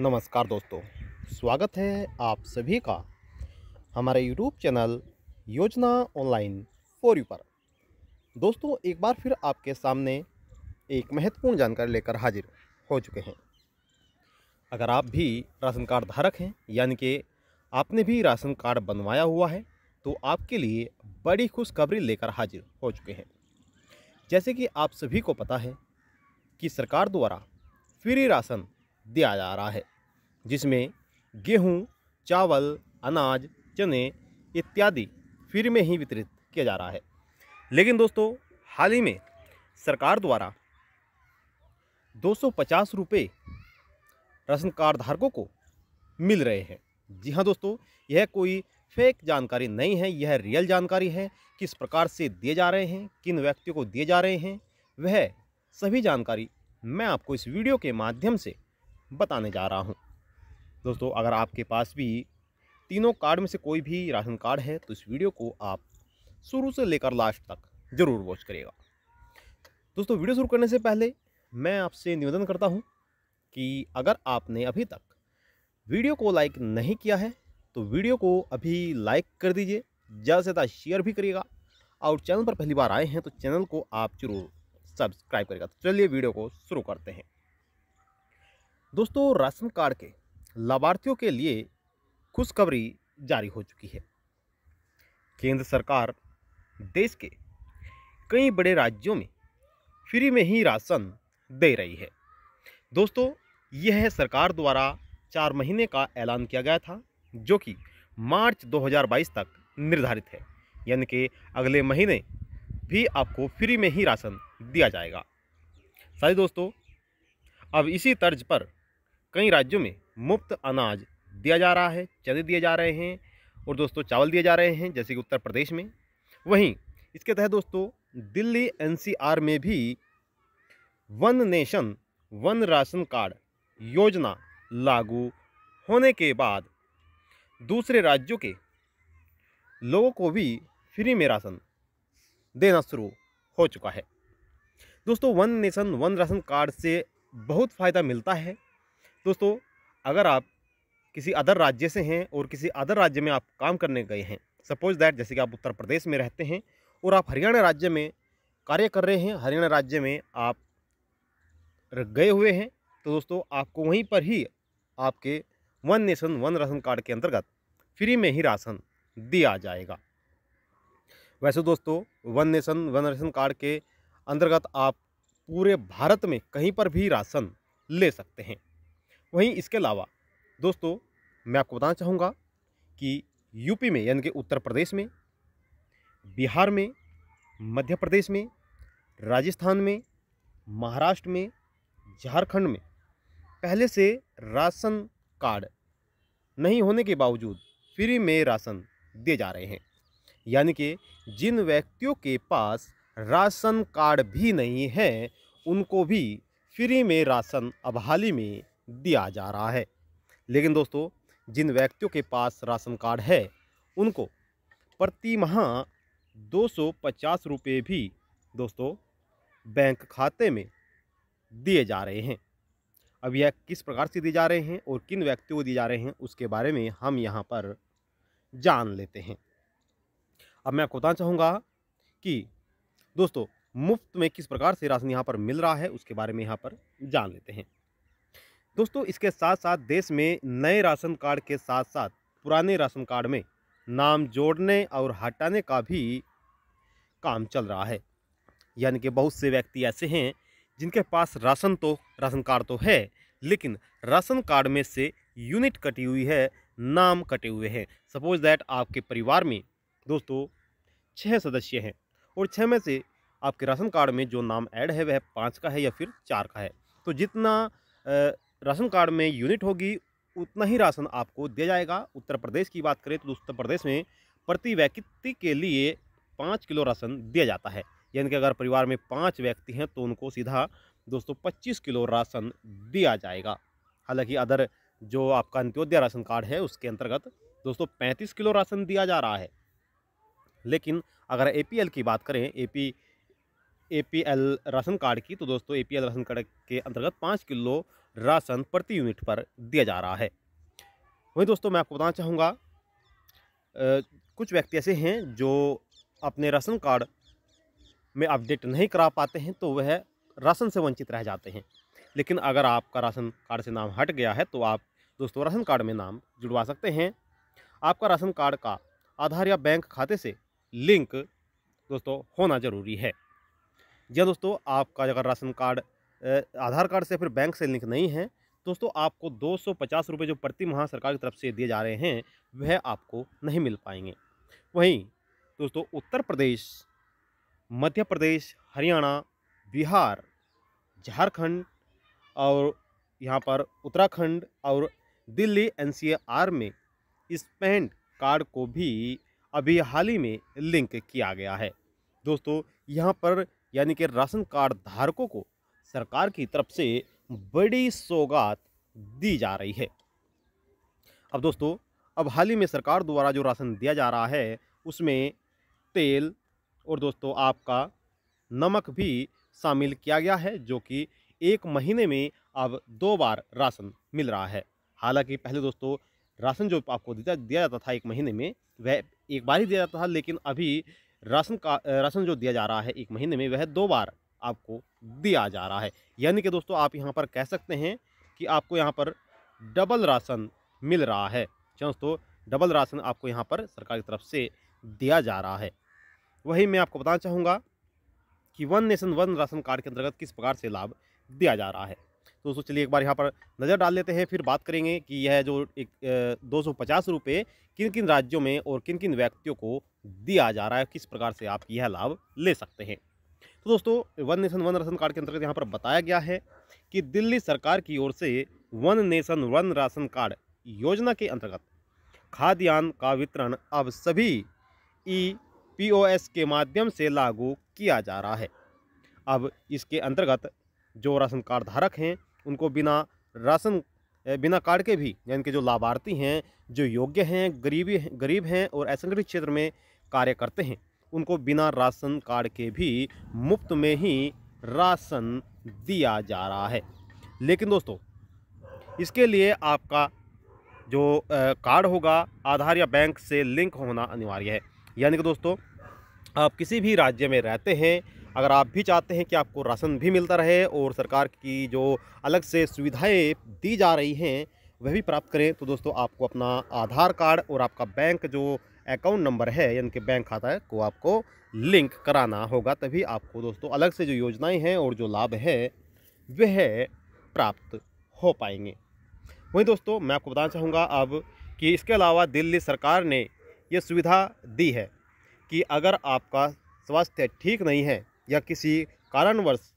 नमस्कार दोस्तों स्वागत है आप सभी का हमारे यूट्यूब चैनल योजना ऑनलाइन फोर यू पर दोस्तों एक बार फिर आपके सामने एक महत्वपूर्ण जानकारी लेकर हाजिर हो चुके हैं अगर आप भी राशन कार्ड धारक हैं यानी कि आपने भी राशन कार्ड बनवाया हुआ है तो आपके लिए बड़ी खुशखबरी लेकर हाजिर हो चुके हैं जैसे कि आप सभी को पता है कि सरकार द्वारा फ्री राशन दिया जा रहा है जिसमें गेहूं, चावल अनाज चने इत्यादि फ्री में ही वितरित किया जा रहा है लेकिन दोस्तों हाल ही में सरकार द्वारा दो सौ पचास रुपये राशन कार्ड धारकों को मिल रहे हैं जी हाँ दोस्तों यह कोई फेक जानकारी नहीं है यह रियल जानकारी है किस प्रकार से दिए जा रहे हैं किन व्यक्तियों को दिए जा रहे हैं वह सभी जानकारी मैं आपको इस वीडियो के माध्यम से बताने जा रहा हूँ दोस्तों अगर आपके पास भी तीनों कार्ड में से कोई भी राशन कार्ड है तो इस वीडियो को आप शुरू से लेकर लास्ट तक ज़रूर वॉच करिएगा दोस्तों वीडियो शुरू करने से पहले मैं आपसे निवेदन करता हूँ कि अगर आपने अभी तक वीडियो को लाइक नहीं किया है तो वीडियो को अभी लाइक कर दीजिए ज़्यादा से ज़्यादा शेयर भी करिएगा और चैनल पर पहली बार आए हैं तो चैनल को आप जरूर सब्सक्राइब करिएगा तो चलिए वीडियो को शुरू करते हैं दोस्तों राशन कार्ड के लाभार्थियों के लिए खुशखबरी जारी हो चुकी है केंद्र सरकार देश के कई बड़े राज्यों में फ्री में ही राशन दे रही है दोस्तों यह है सरकार द्वारा चार महीने का ऐलान किया गया था जो कि मार्च 2022 तक निर्धारित है यानी कि अगले महीने भी आपको फ्री में ही राशन दिया जाएगा सारी दोस्तों अब इसी तर्ज पर कई राज्यों में मुफ्त अनाज दिया जा रहा है चने दिए जा रहे हैं और दोस्तों चावल दिए जा रहे हैं जैसे कि उत्तर प्रदेश में वहीं इसके तहत दोस्तों दिल्ली एनसीआर में भी one nation one ration card योजना लागू होने के बाद दूसरे राज्यों के लोगों को भी फ्री में राशन देना शुरू हो चुका है दोस्तों one nation one ration card से बहुत फ़ायदा मिलता है दोस्तों अगर आप किसी अदर राज्य से हैं और किसी अदर राज्य में आप काम करने गए हैं सपोज दैट जैसे कि आप उत्तर प्रदेश में रहते हैं और आप हरियाणा राज्य में कार्य कर रहे हैं हरियाणा राज्य में आप गए हुए हैं तो दोस्तों आपको वहीं पर ही आपके one nation one ration card के अंतर्गत फ्री में ही राशन दिया जाएगा वैसे दोस्तों one nation one ration card के अंतर्गत आप पूरे भारत में कहीं पर भी राशन ले सकते हैं वहीं इसके अलावा दोस्तों मैं आपको बताना चाहूँगा कि यूपी में यानी कि उत्तर प्रदेश में बिहार में मध्य प्रदेश में राजस्थान में महाराष्ट्र में झारखंड में पहले से राशन कार्ड नहीं होने के बावजूद फ्री में राशन दिए जा रहे हैं यानी कि जिन व्यक्तियों के पास राशन कार्ड भी नहीं है उनको भी फ्री में राशन अबहाली में दिया जा रहा है लेकिन दोस्तों जिन व्यक्तियों के पास राशन कार्ड है उनको प्रति माह दो सौ पचास रुपये भी दोस्तों बैंक खाते में दिए जा रहे हैं अब यह किस प्रकार से दिए जा रहे हैं और किन व्यक्तियों को दिए जा रहे हैं उसके बारे में हम यहाँ पर जान लेते हैं अब मैं आपको बताना चाहूँगा कि दोस्तों मुफ्त में किस प्रकार से राशन यहाँ पर मिल रहा है उसके बारे में यहाँ पर जान लेते हैं दोस्तों इसके साथ साथ देश में नए राशन कार्ड के साथ साथ पुराने राशन कार्ड में नाम जोड़ने और हटाने का भी काम चल रहा है यानी कि बहुत से व्यक्ति ऐसे हैं जिनके पास राशन तो राशन कार्ड तो है लेकिन राशन कार्ड में से यूनिट कटी हुई है नाम कटे हुए हैं सपोज दैट आपके परिवार में दोस्तों छः सदस्य हैं और छः में से आपके राशन कार्ड में जो नाम ऐड है वह पाँच का है या फिर चार का है तो जितना राशन कार्ड में यूनिट होगी उतना ही राशन आपको दिया जाएगा उत्तर प्रदेश की बात करें तो उत्तर प्रदेश में प्रति व्यक्ति के लिए पाँच किलो राशन दिया जाता है यानी कि अगर परिवार में पाँच व्यक्ति हैं तो उनको सीधा दोस्तों पच्चीस किलो राशन दिया जाएगा हालांकि अदर जो आपका अंत्योदय राशन कार्ड है उसके अंतर्गत दोस्तों पैंतीस किलो राशन दिया जा रहा है लेकिन अगर ए की बात करें ए पी राशन कार्ड की तो दोस्तों ए राशन कार्ड के अंतर्गत पाँच किलो राशन प्रति यूनिट पर दिया जा रहा है वहीं दोस्तों मैं आपको बताना चाहूँगा कुछ व्यक्ति ऐसे हैं जो अपने राशन कार्ड में अपडेट नहीं करा पाते हैं तो वह राशन से वंचित रह जाते हैं लेकिन अगर आपका राशन कार्ड से नाम हट गया है तो आप दोस्तों राशन कार्ड में नाम जुड़वा सकते हैं आपका राशन कार्ड का आधार या बैंक खाते से लिंक दोस्तों होना ज़रूरी है या हाँ दोस्तों आपका अगर राशन कार्ड आधार कार्ड से फिर बैंक से लिंक नहीं है दोस्तों आपको दो सौ जो प्रति माह सरकार की तरफ से दिए जा रहे हैं वह आपको नहीं मिल पाएंगे वहीं दोस्तों उत्तर प्रदेश मध्य प्रदेश हरियाणा बिहार झारखंड और यहाँ पर उत्तराखंड और दिल्ली एनसीआर में इस पैन कार्ड को भी अभी हाल ही में लिंक किया गया है दोस्तों यहाँ पर यानी कि राशन कार्ड धारकों को सरकार की तरफ से बड़ी सौगात दी जा रही है अब दोस्तों अब हाल ही में सरकार द्वारा जो राशन दिया जा रहा है उसमें तेल और दोस्तों आपका नमक भी शामिल किया गया है जो कि एक महीने में अब दो बार राशन मिल रहा है हालांकि पहले दोस्तों राशन जो आपको दिया दिया जाता था एक महीने में वह एक बार ही दिया जाता था लेकिन अभी राशन का राशन जो दिया जा रहा है एक महीने में वह दो बार आपको दिया जा रहा है यानी कि दोस्तों आप यहाँ पर कह सकते हैं कि आपको यहाँ पर डबल राशन मिल रहा है दोस्तों डबल राशन आपको यहाँ पर सरकार की तरफ से दिया जा रहा है वही मैं आपको बताना चाहूँगा कि one nation one ration card के अंतर्गत किस प्रकार से लाभ दिया जा रहा है तो दोस्तों चलिए एक बार यहाँ पर नज़र डाल लेते हैं फिर बात करेंगे कि यह जो एक दो सौ पचास रुपये किन किन राज्यों में और किन किन व्यक्तियों को दिया जा रहा है किस प्रकार से आप यह लाभ ले सकते हैं तो दोस्तों one nation one ration card के अंतर्गत यहाँ पर बताया गया है कि दिल्ली सरकार की ओर से one nation one ration card योजना के अंतर्गत खाद्यान्न का वितरण अब सभी ई पीओएस के माध्यम से लागू किया जा रहा है अब इसके अंतर्गत जो राशन कार्ड धारक हैं उनको बिना राशन बिना कार्ड के भी यानी कि जो लाभार्थी हैं जो योग्य हैं गरीबी गरीब हैं और असंगठित क्षेत्र में कार्य करते हैं उनको बिना राशन कार्ड के भी मुफ्त में ही राशन दिया जा रहा है लेकिन दोस्तों इसके लिए आपका जो कार्ड होगा आधार या बैंक से लिंक होना अनिवार्य है यानी कि दोस्तों आप किसी भी राज्य में रहते हैं अगर आप भी चाहते हैं कि आपको राशन भी मिलता रहे और सरकार की जो अलग से सुविधाएं दी जा रही हैं वह भी प्राप्त करें तो दोस्तों आपको अपना आधार कार्ड और आपका बैंक जो अकाउंट नंबर है यानी कि बैंक खाता है को आपको लिंक कराना होगा तभी आपको दोस्तों अलग से जो योजनाएं हैं और जो लाभ है वह प्राप्त हो पाएंगे वहीं दोस्तों मैं आपको बताना चाहूँगा अब कि इसके अलावा दिल्ली सरकार ने ये सुविधा दी है कि अगर आपका स्वास्थ्य ठीक नहीं है या किसी कारणवश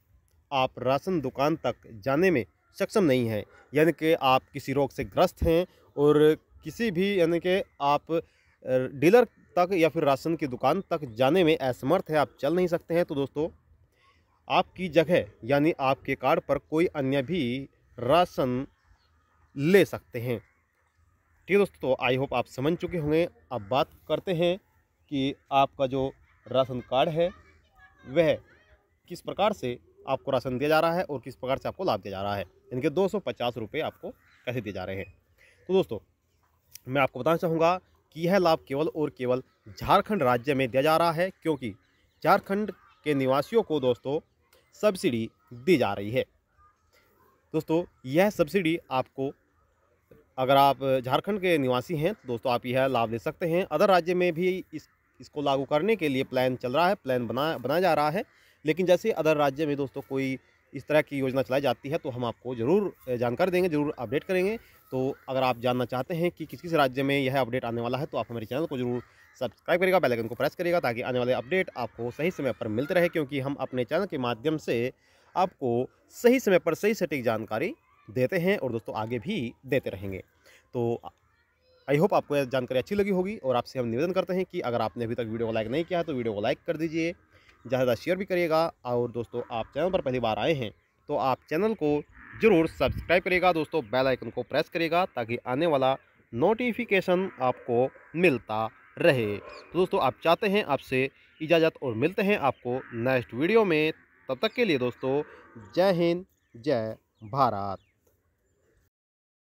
आप राशन दुकान तक जाने में सक्षम नहीं है यानी कि आप किसी रोग से ग्रस्त हैं और किसी भी यानी कि आप डीलर तक या फिर राशन की दुकान तक जाने में असमर्थ है आप चल नहीं सकते हैं तो दोस्तों आपकी जगह यानी आपके कार्ड पर कोई अन्य भी राशन ले सकते हैं ठीक है दोस्तों तो आई होप आप समझ चुके होंगे अब बात करते हैं कि आपका जो राशन कार्ड है वह किस प्रकार से आपको राशन दिया जा रहा है और किस प्रकार से आपको लाभ दिया जा रहा है यानी कि दो सौ आपको कैसे दिए जा रहे हैं तो दोस्तों मैं आपको बताना चाहूँगा कि यह लाभ केवल और केवल झारखंड राज्य में दिया जा रहा है क्योंकि झारखंड के निवासियों को दोस्तों सब्सिडी दी जा रही है दोस्तों यह सब्सिडी आपको अगर आप झारखंड के निवासी हैं तो दोस्तों आप यह लाभ ले सकते हैं अदर राज्य में भी इस इसको लागू करने के लिए प्लान चल रहा है प्लान बना बनाया जा रहा है लेकिन जैसे अदर राज्य में दोस्तों कोई इस तरह की योजना चलाई जाती है तो हम आपको ज़रूर जानकारी देंगे ज़रूर अपडेट करेंगे तो अगर आप जानना चाहते हैं कि किस किस राज्य में यह अपडेट आने वाला है तो आप हमारे चैनल को ज़रूर सब्सक्राइब करेगा बेलाइकन को प्रेस करेगा ताकि आने वाले अपडेट आपको सही समय पर मिलते रहे क्योंकि हम अपने चैनल के माध्यम से आपको सही समय पर सही सटीक जानकारी देते हैं और दोस्तों आगे भी देते रहेंगे तो आई होप आपको यह जानकारी अच्छी लगी होगी और आपसे हम निवेदन करते हैं कि अगर आपने अभी तक वीडियो को लाइक नहीं किया है तो वीडियो को लाइक कर दीजिए ज़्यादा शेयर भी करिएगा और दोस्तों आप चैनल पर पहली बार आए हैं तो आप चैनल को ज़रूर सब्सक्राइब करिएगा दोस्तों बेल आइकन को प्रेस करिएगा ताकि आने वाला नोटिफिकेशन आपको मिलता रहे तो दोस्तों आप चाहते हैं आपसे इजाज़त और मिलते हैं आपको नेक्स्ट वीडियो में तब तक के लिए दोस्तों जय हिंद जय भारत